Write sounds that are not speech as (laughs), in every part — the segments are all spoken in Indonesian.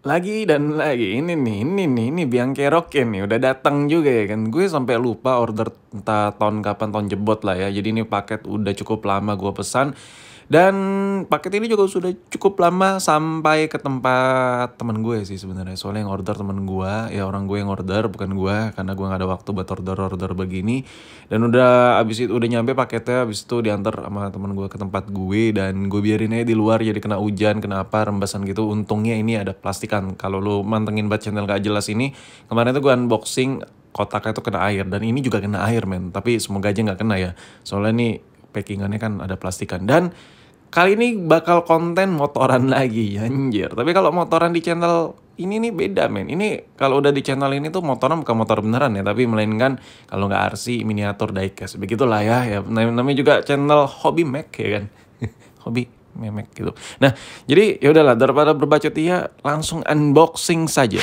lagi dan lagi ini nih ini nih ini biang kerok ya nih udah datang juga ya kan gue sampai lupa order entah tahun kapan tahun jebot lah ya jadi ini paket udah cukup lama gue pesan dan paket ini juga sudah cukup lama sampai ke tempat teman gue sih sebenarnya. Soalnya yang order teman gue, ya orang gue yang order bukan gue karena gue gak ada waktu buat order-order begini. Dan udah abis itu udah nyampe paketnya abis itu diantar sama teman gue ke tempat gue dan gue biarin aja di luar jadi kena hujan, kena apa, rembesan gitu. Untungnya ini ada plastikan. Kalau lu mantengin buat channel gak jelas ini, kemarin itu gue unboxing kotaknya itu kena air dan ini juga kena air men tapi semoga aja nggak kena ya soalnya ini packingannya kan ada plastikan dan Kali ini bakal konten motoran lagi, anjir. Tapi kalau motoran di channel ini nih beda men. Ini kalau udah di channel ini tuh motoran bukan motor beneran ya. Tapi melainkan kalau nggak RC, miniatur, diecast. Begitulah ya. ya namanya juga channel hobi mek, ya kan. (laughs) hobi memek gitu. Nah, jadi ya udahlah daripada berbacot ya, langsung unboxing saja.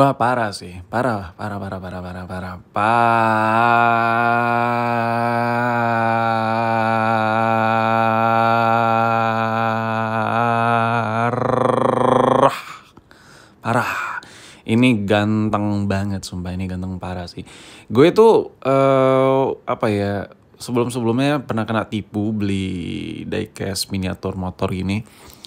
Wah parah sih, parah, parah, parah, parah, parah, parah, parah, parah. Ini ganteng banget, sumpah ini ganteng parah sih. Gue tuh uh, apa ya? sebelum-sebelumnya pernah kena tipu beli diecast miniatur motor ini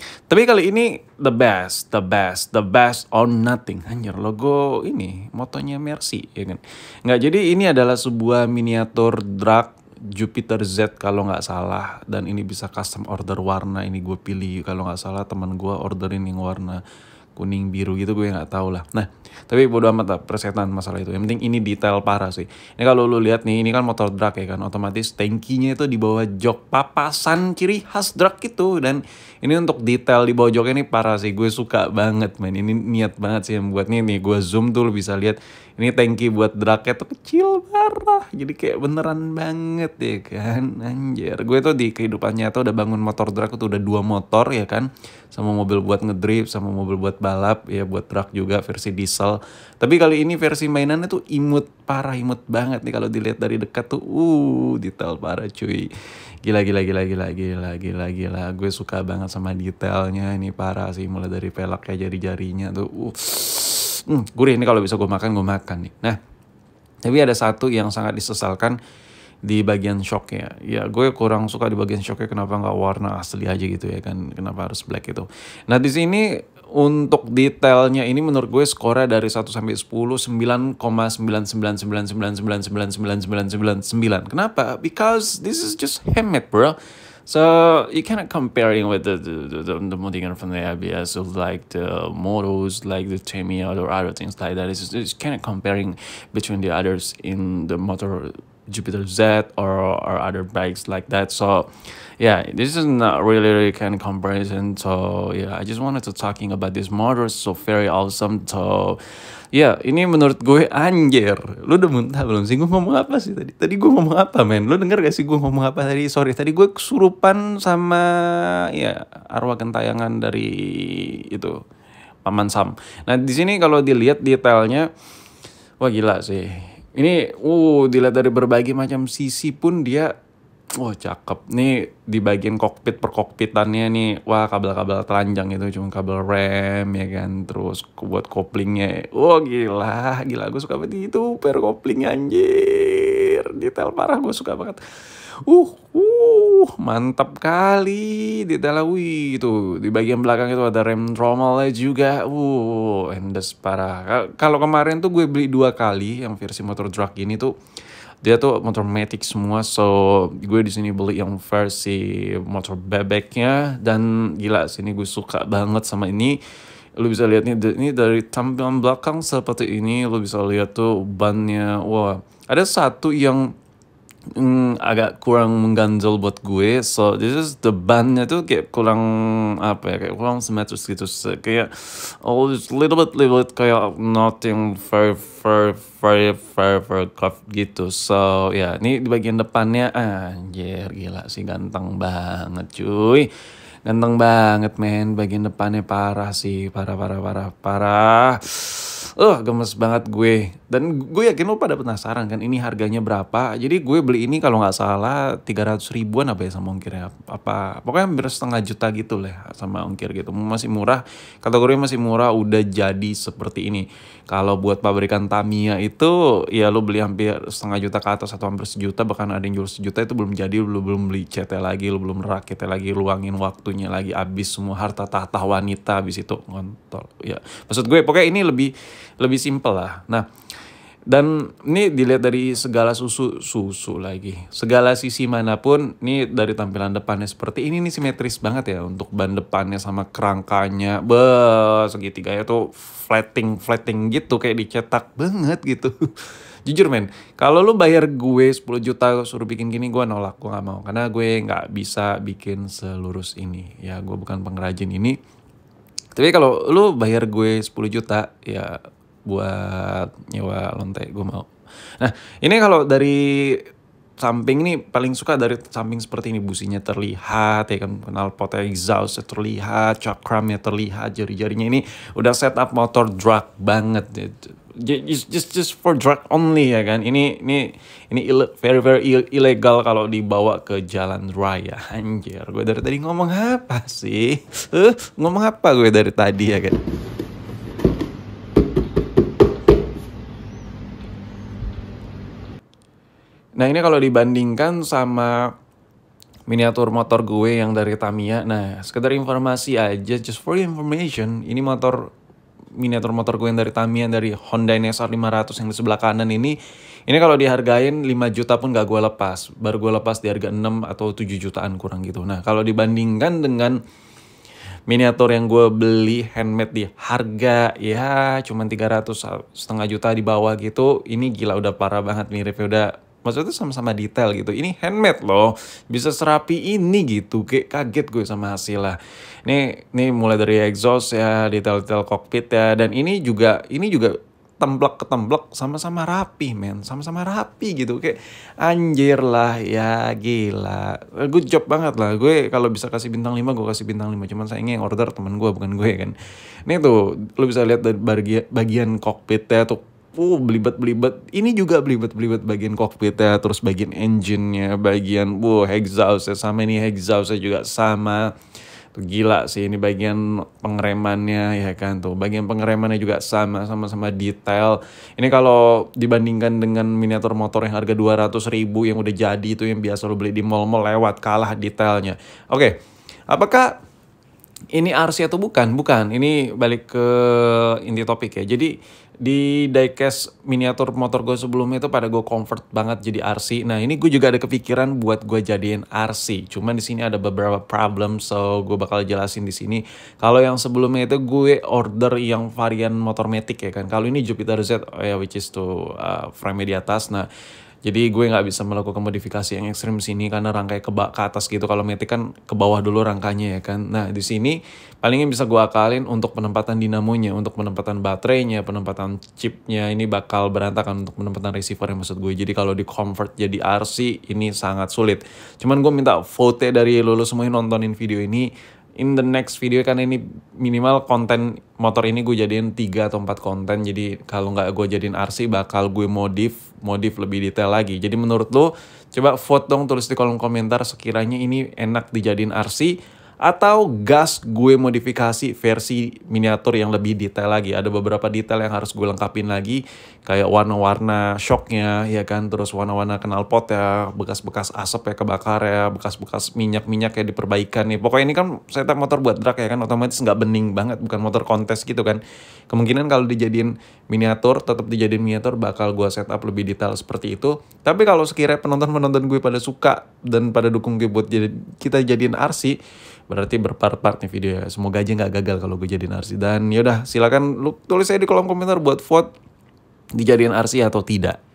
Tapi kali ini the best, the best, the best on nothing. Anjir logo ini motonya Mercy ya kan. Nggak jadi ini adalah sebuah miniatur drag Jupiter Z kalau nggak salah dan ini bisa custom order warna ini gue pilih kalau nggak salah teman gue orderin yang warna kuning biru gitu gue nggak tahu lah nah tapi bodo amat lah persetan masalah itu yang penting ini detail parah sih ini kalau lu lihat nih ini kan motor drag ya kan otomatis tankinya itu di bawah jok papasan ciri khas drag gitu dan ini untuk detail di bawah joknya ini parah sih gue suka banget man ini niat banget sih yang buat nih nih gue zoom tuh lu bisa lihat ini tanki buat dragnya tuh kecil parah jadi kayak beneran banget ya kan anjir gue tuh di kehidupannya tuh udah bangun motor drag tuh udah dua motor ya kan sama mobil buat ngedrift, sama mobil buat balap, ya buat truk juga versi diesel. Tapi kali ini versi mainannya tuh imut parah, imut banget nih kalau dilihat dari dekat tuh, uh, detail parah cuy. Gila, gila, gila, gila, gila, gila, gila. Gue suka banget sama detailnya, ini parah sih, mulai dari pelak ya jari-jarinya tuh, uh. Hmm, gurih ini kalau bisa gue makan, gue makan nih. Nah, tapi ada satu yang sangat disesalkan, di bagian shocknya ya gue kurang suka di bagian shocknya kenapa nggak warna asli aja gitu ya kan kenapa harus black itu nah di sini untuk detailnya ini menurut gue skornya dari 1 sampai 10 9,99999999999. Kenapa? Because this is just handmade, bro. So you cannot comparing with the the, the, the Modigan from the ABS of like the models, like the Tamiya or other things like that. It's, it's kind of comparing between the others in the motor Jupiter Z or, or other bikes like that. So yeah, this is not really, really kind of comparison. So yeah, I just wanted to talking about this motor. So very awesome. So yeah, ini menurut gue anjir. Lu udah muntah belum sih? Gue ngomong apa sih tadi? Tadi gue ngomong apa men? Lu denger gak sih gue ngomong apa tadi? Sorry, tadi gue kesurupan sama ya arwah kentayangan dari itu Paman Sam. Nah di sini kalau dilihat detailnya, wah gila sih ini uh dilihat dari berbagai macam sisi pun dia wah oh, cakep. Nih di bagian kokpit perkokpitannya nih wah kabel-kabel telanjang itu cuma kabel rem ya kan terus buat koplingnya. Wah oh, gila, gila gue suka banget itu per kopling anjir. Detail parah gue suka banget. uh, uh. Uh, mantap kali di Telawi itu. Di bagian belakang itu ada rem tromolnya juga. Uh, endes parah. Kalau kemarin tuh gue beli dua kali yang versi motor drag ini tuh dia tuh motor matic semua so gue di sini beli yang versi motor bebeknya dan gila sini gue suka banget sama ini lu bisa lihat nih ini dari tampilan belakang seperti ini lu bisa lihat tuh bannya wah ada satu yang hmm agak kurang mengganjal buat gue so this is the bandnya tuh kayak kurang apa ya kayak kurang simetris gitu so, kayak oh it's little bit little bit kayak nothing very very very very very craft gitu so ya yeah, ini di bagian depannya anjir gila sih ganteng banget cuy ganteng banget men bagian depannya parah sih parah parah parah parah oh gemes banget gue dan gue yakin lo pada penasaran kan ini harganya berapa. Jadi gue beli ini kalau nggak salah tiga ratus ribuan apa ya sama ongkir ya Apa, pokoknya hampir setengah juta gitu lah sama ongkir gitu. Masih murah, kategorinya masih murah udah jadi seperti ini. Kalau buat pabrikan Tamiya itu ya lo beli hampir setengah juta ke atas atau hampir sejuta bahkan ada yang jual sejuta itu belum jadi lo belum beli CT lagi lo belum rakit lagi luangin waktunya lagi habis semua harta tahta wanita habis itu ngontol ya maksud gue pokoknya ini lebih lebih simple lah nah dan ini dilihat dari segala susu susu lagi, segala sisi manapun, ini dari tampilan depannya seperti ini nih simetris banget ya untuk ban depannya sama kerangkanya, be segitiganya tuh flatting flatting gitu kayak dicetak banget gitu. (laughs) Jujur men, kalau lu bayar gue 10 juta suruh bikin gini gue nolak, gue nggak mau. Karena gue nggak bisa bikin selurus ini. Ya gue bukan pengrajin ini, tapi kalau lu bayar gue 10 juta ya buat nyewa lonte gue mau nah ini kalau dari samping ini paling suka dari samping seperti ini businya terlihat ya kan kenal potnya exhaust terlihat cakramnya terlihat jari-jarinya ini udah setup motor drag banget just just just for drag only ya kan ini ini ini ile, very very illegal kalau dibawa ke jalan raya anjir gue dari tadi ngomong apa sih uh, ngomong apa gue dari tadi ya kan Nah ini kalau dibandingkan sama miniatur motor gue yang dari Tamiya. Nah, sekedar informasi aja, just for information, ini motor miniatur motor gue yang dari Tamiya dari Honda NSR 500 yang di sebelah kanan ini ini kalau dihargain 5 juta pun gak gue lepas baru gue lepas di harga 6 atau 7 jutaan kurang gitu nah kalau dibandingkan dengan miniatur yang gue beli handmade di harga ya cuman 300 setengah juta di bawah gitu ini gila udah parah banget nih udah maksudnya sama-sama detail gitu ini handmade loh bisa serapi ini gitu kayak kaget gue sama hasilnya ini ini mulai dari exhaust ya detail-detail kokpit ya dan ini juga ini juga ke ketemblek sama-sama rapi men sama-sama rapi gitu kayak anjir lah ya gila good job banget lah gue kalau bisa kasih bintang 5 gue kasih bintang 5 cuman sayangnya yang order temen gue bukan gue kan ini tuh lu bisa lihat dari bagian, bagian kokpitnya tuh uh belibet-belibet. Ini juga belibet-belibet bagian kokpitnya, terus bagian engine-nya, bagian uh exhaust-nya sama ini exhaust-nya juga sama. Tuh, gila sih ini bagian pengeremannya ya kan tuh. Bagian pengeremannya juga sama, sama-sama detail. Ini kalau dibandingkan dengan miniatur motor yang harga dua ratus ribu yang udah jadi itu yang biasa lo beli di mall-mall lewat kalah detailnya. Oke. Okay. Apakah ini RC atau bukan? Bukan. Ini balik ke inti topik ya. Jadi di diecast miniatur motor gue sebelumnya itu pada gue comfort banget jadi RC. Nah ini gue juga ada kepikiran buat gue jadiin RC. Cuman di sini ada beberapa problem, so gue bakal jelasin di sini. Kalau yang sebelumnya itu gue order yang varian motor matic ya kan. Kalau ini Jupiter Z, oh ya, which is tuh uh, frame di atas. Nah jadi gue nggak bisa melakukan modifikasi yang ekstrim sini karena rangkai ke, ke atas gitu. Kalau metik kan ke bawah dulu rangkanya ya kan. Nah di sini paling yang bisa gue akalin untuk penempatan dinamonya, untuk penempatan baterainya, penempatan chipnya ini bakal berantakan untuk penempatan receiver yang maksud gue. Jadi kalau di convert jadi RC ini sangat sulit. Cuman gue minta vote dari lulus semuanya nontonin video ini in the next video kan ini minimal konten motor ini gue jadiin 3 atau 4 konten jadi kalau nggak gue jadiin RC bakal gue modif modif lebih detail lagi jadi menurut lo coba vote dong tulis di kolom komentar sekiranya ini enak dijadiin RC atau gas gue modifikasi versi miniatur yang lebih detail lagi. Ada beberapa detail yang harus gue lengkapin lagi, kayak warna-warna shocknya, ya kan, terus warna-warna knalpot ya, bekas-bekas asap ya kebakar ya, bekas-bekas minyak-minyak ya diperbaikan nih. Pokoknya ini kan setup motor buat drag ya kan, otomatis nggak bening banget, bukan motor kontes gitu kan. Kemungkinan kalau dijadiin miniatur, tetap dijadiin miniatur, bakal gue setup lebih detail seperti itu. Tapi kalau sekiranya penonton-penonton gue pada suka dan pada dukung gue buat jadi, kita jadiin arsi berarti berpart-part nih video ya semoga aja nggak gagal kalau gue jadi narsi dan yaudah silakan lu tulis aja di kolom komentar buat vote dijadiin RC atau tidak